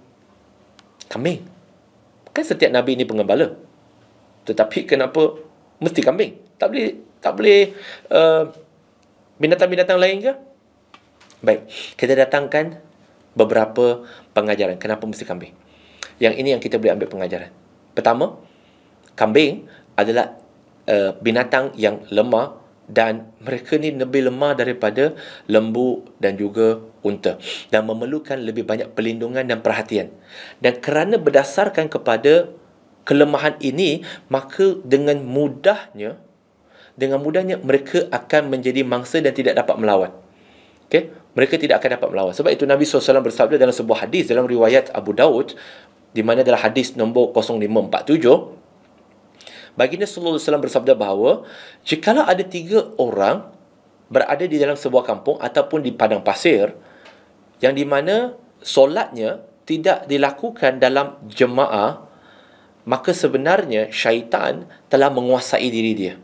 Kambing Kan setiap Nabi ini pengembala Tetapi kenapa Mesti kambing Tak boleh Tak boleh uh, Binatang-binatang lain ke Baik Kita datangkan Beberapa pengajaran Kenapa mesti kambing Yang ini yang kita boleh ambil pengajaran Pertama Kambing adalah uh, binatang yang lemah dan mereka ni lebih lemah daripada lembu dan juga unta dan memerlukan lebih banyak perlindungan dan perhatian. Dan kerana berdasarkan kepada kelemahan ini, maka dengan mudahnya dengan mudahnya mereka akan menjadi mangsa dan tidak dapat melawan. Okey, mereka tidak akan dapat melawan. Sebab itu Nabi SAW bersabda dalam sebuah hadis dalam riwayat Abu Daud di mana dalam hadis nombor 0547 baginda sallallahu alaihi wasallam bersabda bahawa jikalau ada tiga orang berada di dalam sebuah kampung ataupun di padang pasir yang di mana solatnya tidak dilakukan dalam jemaah maka sebenarnya syaitan telah menguasai diri dia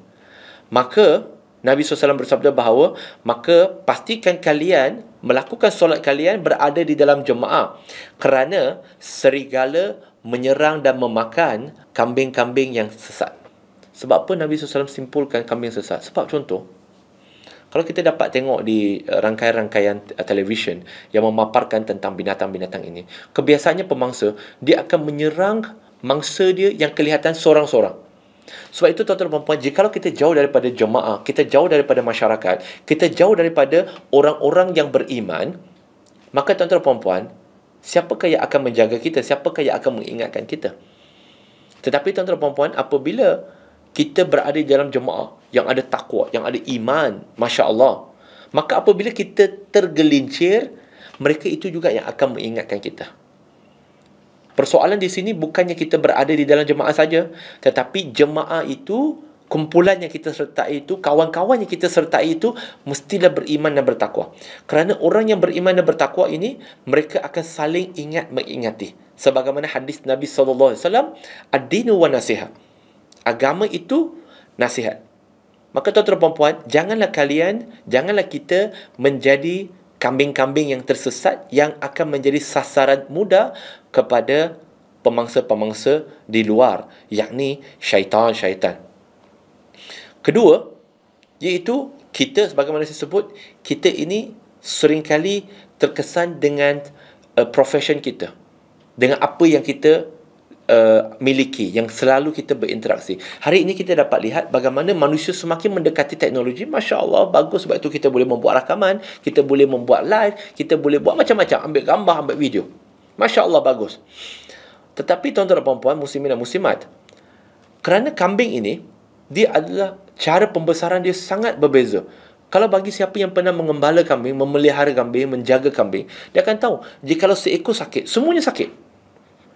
maka Nabi SAW bersabda bahawa maka pastikan kalian melakukan solat kalian berada di dalam jemaah kerana serigala menyerang dan memakan kambing-kambing yang sesat. Sebab apa Nabi SAW simpulkan kambing sesat? Sebab contoh, kalau kita dapat tengok di eh, rangkaian-rangkaian eh, televisyen yang memaparkan tentang binatang-binatang ini, kebiasaannya pemangsa, dia akan menyerang mangsa dia yang kelihatan seorang-seorang. Sebab itu tuan-tuan dan puan-puan, jika kita jauh daripada jemaah, kita jauh daripada masyarakat, kita jauh daripada orang-orang yang beriman, maka tuan-tuan dan puan-puan, siapakah yang akan menjaga kita? Siapakah yang akan mengingatkan kita? Tetapi tuan-tuan dan puan-puan, apabila kita berada dalam jemaah yang ada takwa, yang ada iman, masya Allah. Maka apabila kita tergelincir, mereka itu juga yang akan mengingatkan kita. Persoalan di sini bukannya kita berada di dalam jemaah saja, tetapi jemaah itu kumpulan yang kita sertai itu, kawan-kawan yang kita sertai itu mestilah beriman dan bertakwa. Kerana orang yang beriman dan bertakwa ini, mereka akan saling ingat mengingati. Sebagaimana hadis Nabi sallallahu alaihi wasallam, ad-dinu wa nasihat agama itu nasihat. Maka tuan-tuan perempuan, janganlah kalian, janganlah kita menjadi kambing-kambing yang tersesat yang akan menjadi sasaran mudah kepada pemangsa-pemangsa di luar, yakni syaitan-syaitan. Kedua, iaitu kita sebagaimana saya sebut, kita ini seringkali terkesan dengan uh, profession kita. Dengan apa yang kita Eh, miliki yang selalu kita berinteraksi. Hari ini kita dapat lihat bagaimana manusia semakin mendekati teknologi. Masya Allah bagus sebab itu kita boleh membuat rakaman, kita boleh membuat live, kita boleh buat macam-macam ambil gambar, ambil video. Masya Allah bagus. Tetapi tuan-tuan dan puan muslimin dan muslimat, kerana kambing ini, dia adalah cara pembesaran dia sangat berbeza. Kalau bagi siapa yang pernah mengembala kambing, memelihara kambing, menjaga kambing, dia akan tahu, jika seekor sakit, semuanya sakit.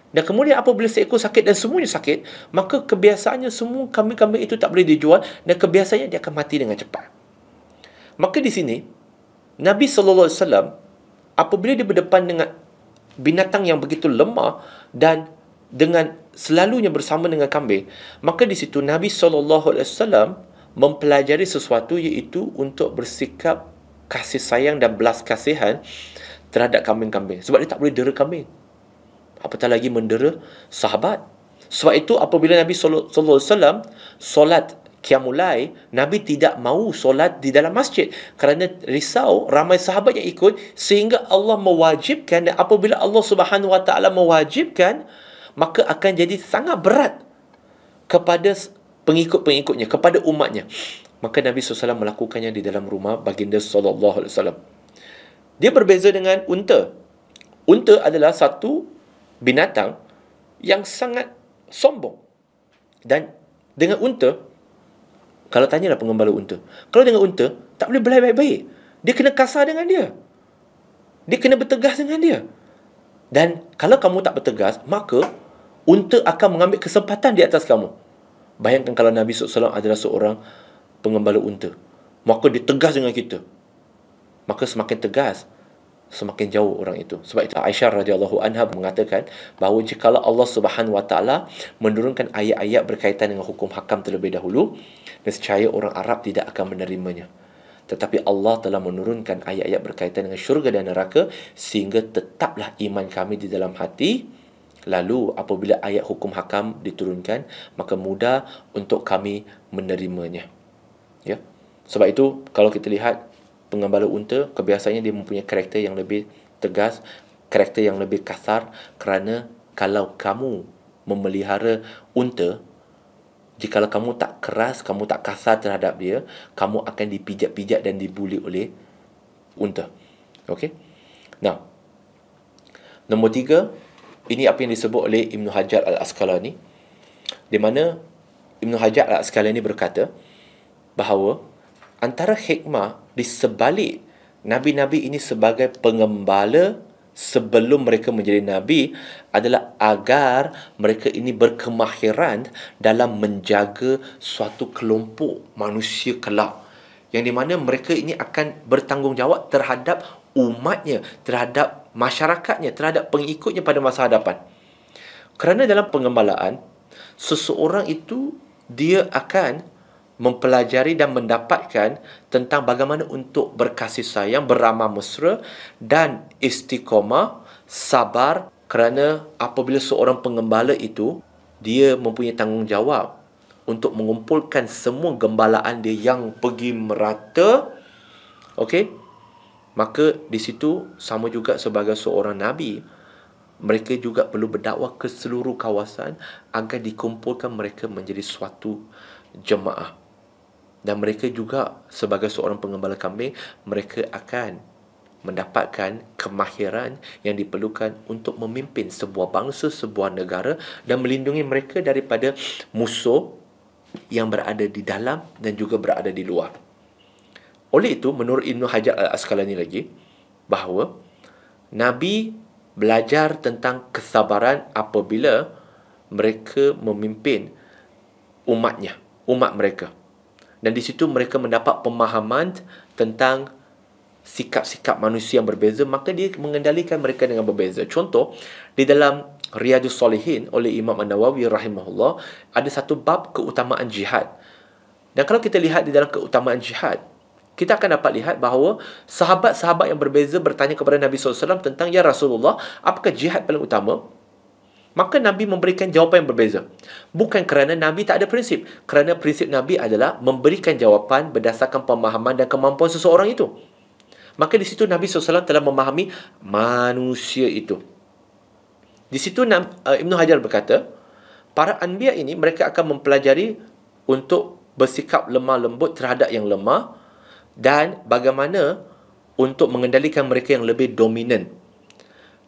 Dan kemudian apabila seekor sakit dan semuanya sakit, maka kebiasaannya semua kambing-kambing itu tak boleh dijual dan kebiasaannya dia akan mati dengan cepat. Maka di sini, Nabi SAW, apabila dia berdepan dengan binatang yang begitu lemah dan dengan selalunya bersama dengan kambing, maka di situ Nabi SAW mempelajari sesuatu iaitu untuk bersikap kasih sayang dan belas kasihan terhadap kambing-kambing. Sebab dia tak boleh dera kambing apatah lagi mendera sahabat. Sebab itu apabila Nabi saw alaihi solat Kiamulai, Nabi tidak mahu solat di dalam masjid kerana risau ramai sahabat yang ikut sehingga Allah mewajibkan dan apabila Allah Subhanahu Wa Taala mewajibkan maka akan jadi sangat berat kepada pengikut-pengikutnya kepada umatnya maka Nabi SAW melakukannya di dalam rumah baginda SAW dia berbeza dengan unta unta adalah satu binatang yang sangat sombong. Dan dengan unta, kalau tanyalah pengembala unta. Kalau dengan unta, tak boleh belai baik-baik. Dia kena kasar dengan dia. Dia kena bertegas dengan dia. Dan kalau kamu tak bertegas, maka unta akan mengambil kesempatan di atas kamu. Bayangkan kalau Nabi SAW adalah seorang pengembala unta. Maka dia tegas dengan kita. Maka semakin tegas, semakin jauh orang itu. Sebab itu Aisyah radhiyallahu anha mengatakan bahawa jika Allah Subhanahu wa taala menurunkan ayat-ayat berkaitan dengan hukum hakam terlebih dahulu, nescaya orang Arab tidak akan menerimanya. Tetapi Allah telah menurunkan ayat-ayat berkaitan dengan syurga dan neraka sehingga tetaplah iman kami di dalam hati. Lalu apabila ayat hukum hakam diturunkan, maka mudah untuk kami menerimanya. Ya. Sebab itu kalau kita lihat pengembala unta kebiasaannya dia mempunyai karakter yang lebih tegas, karakter yang lebih kasar kerana kalau kamu memelihara unta jika kamu tak keras, kamu tak kasar terhadap dia, kamu akan dipijak-pijak dan dibuli oleh unta. Okey. Now. Nombor tiga, ini apa yang disebut oleh Ibn Hajar Al-Asqalani. Di mana Ibn Hajar Al-Asqalani berkata bahawa antara hikmah di sebalik nabi-nabi ini sebagai pengembala sebelum mereka menjadi nabi adalah agar mereka ini berkemahiran dalam menjaga suatu kelompok manusia kelak yang di mana mereka ini akan bertanggungjawab terhadap umatnya terhadap masyarakatnya terhadap pengikutnya pada masa hadapan kerana dalam pengembalaan seseorang itu dia akan mempelajari dan mendapatkan tentang bagaimana untuk berkasih sayang, beramah mesra dan istiqomah, sabar kerana apabila seorang pengembala itu dia mempunyai tanggungjawab untuk mengumpulkan semua gembalaan dia yang pergi merata okey maka di situ sama juga sebagai seorang nabi mereka juga perlu berdakwah ke seluruh kawasan agar dikumpulkan mereka menjadi suatu jemaah dan mereka juga sebagai seorang pengembala kambing mereka akan mendapatkan kemahiran yang diperlukan untuk memimpin sebuah bangsa sebuah negara dan melindungi mereka daripada musuh yang berada di dalam dan juga berada di luar oleh itu menurut Ibnu Hajar Al-Asqalani lagi bahawa nabi belajar tentang kesabaran apabila mereka memimpin umatnya umat mereka dan di situ mereka mendapat pemahaman tentang sikap-sikap manusia yang berbeza maka dia mengendalikan mereka dengan berbeza contoh di dalam Riyadus Salihin oleh Imam An-Nawawi rahimahullah ada satu bab keutamaan jihad dan kalau kita lihat di dalam keutamaan jihad kita akan dapat lihat bahawa sahabat-sahabat yang berbeza bertanya kepada Nabi SAW tentang Ya Rasulullah, apakah jihad paling utama? Maka Nabi memberikan jawapan yang berbeza. Bukan kerana Nabi tak ada prinsip. Kerana prinsip Nabi adalah memberikan jawapan berdasarkan pemahaman dan kemampuan seseorang itu. Maka di situ Nabi SAW telah memahami manusia itu. Di situ eh, Ibn Hajar berkata, para anbiya ini mereka akan mempelajari untuk bersikap lemah lembut terhadap yang lemah dan bagaimana untuk mengendalikan mereka yang lebih dominan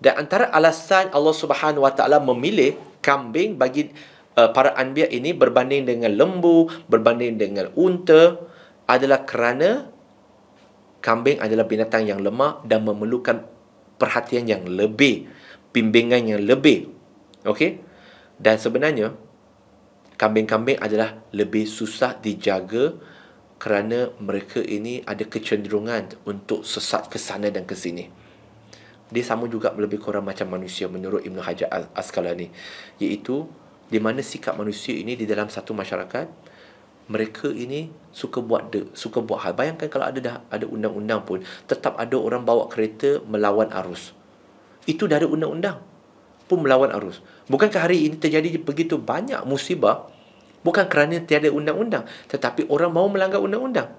dan antara alasan Allah Subhanahu Wa Taala memilih kambing bagi uh, para anbiya ini berbanding dengan lembu, berbanding dengan unta adalah kerana kambing adalah binatang yang lemah dan memerlukan perhatian yang lebih, bimbingan yang lebih. Okey? Dan sebenarnya kambing-kambing adalah lebih susah dijaga kerana mereka ini ada kecenderungan untuk sesat ke sana dan ke sini dia sama juga lebih kurang macam manusia menurut Ibn Hajar Asqalani iaitu di mana sikap manusia ini di dalam satu masyarakat mereka ini suka buat de, suka buat hal bayangkan kalau ada dah ada undang-undang pun tetap ada orang bawa kereta melawan arus itu dari undang-undang pun melawan arus bukankah hari ini terjadi begitu banyak musibah bukan kerana tiada undang-undang tetapi orang mau melanggar undang-undang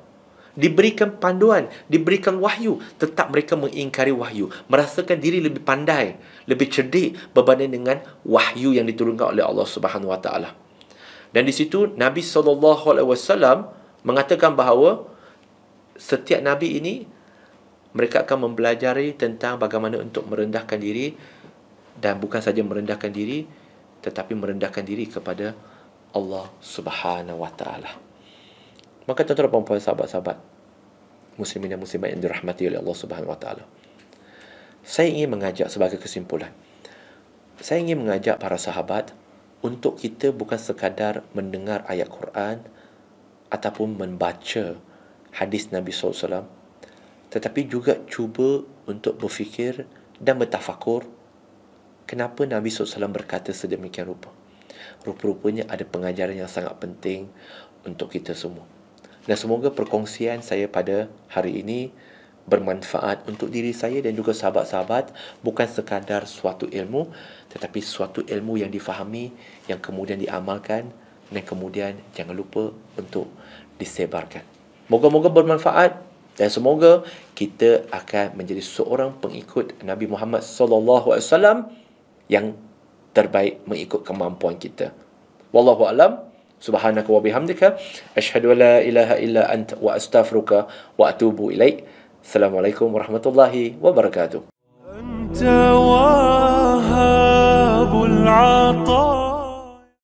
diberikan panduan, diberikan wahyu, tetap mereka mengingkari wahyu, merasakan diri lebih pandai, lebih cerdik berbanding dengan wahyu yang diturunkan oleh Allah Subhanahu Wa Taala. Dan di situ Nabi Sallallahu Alaihi Wasallam mengatakan bahawa setiap nabi ini mereka akan mempelajari tentang bagaimana untuk merendahkan diri dan bukan saja merendahkan diri tetapi merendahkan diri kepada Allah Subhanahu Wa Taala. Maka tuan-tuan dan puan-puan sahabat-sahabat Muslimin dan muslimat yang dirahmati oleh Allah Subhanahu SWT Saya ingin mengajak sebagai kesimpulan Saya ingin mengajak para sahabat Untuk kita bukan sekadar mendengar ayat Quran Ataupun membaca hadis Nabi SAW Tetapi juga cuba untuk berfikir dan bertafakur Kenapa Nabi SAW berkata sedemikian rupa Rupa-rupanya ada pengajaran yang sangat penting untuk kita semua dan semoga perkongsian saya pada hari ini bermanfaat untuk diri saya dan juga sahabat-sahabat bukan sekadar suatu ilmu tetapi suatu ilmu yang difahami yang kemudian diamalkan dan kemudian jangan lupa untuk disebarkan. Moga-moga bermanfaat dan semoga kita akan menjadi seorang pengikut Nabi Muhammad SAW yang terbaik mengikut kemampuan kita. Wallahu alam. سبحانك وبحمدك أشهد أن لا إله إلا أنت وأستغفرك وأتوب إليك السلام عليكم ورحمة الله وبركاته أنت وهاب العطاء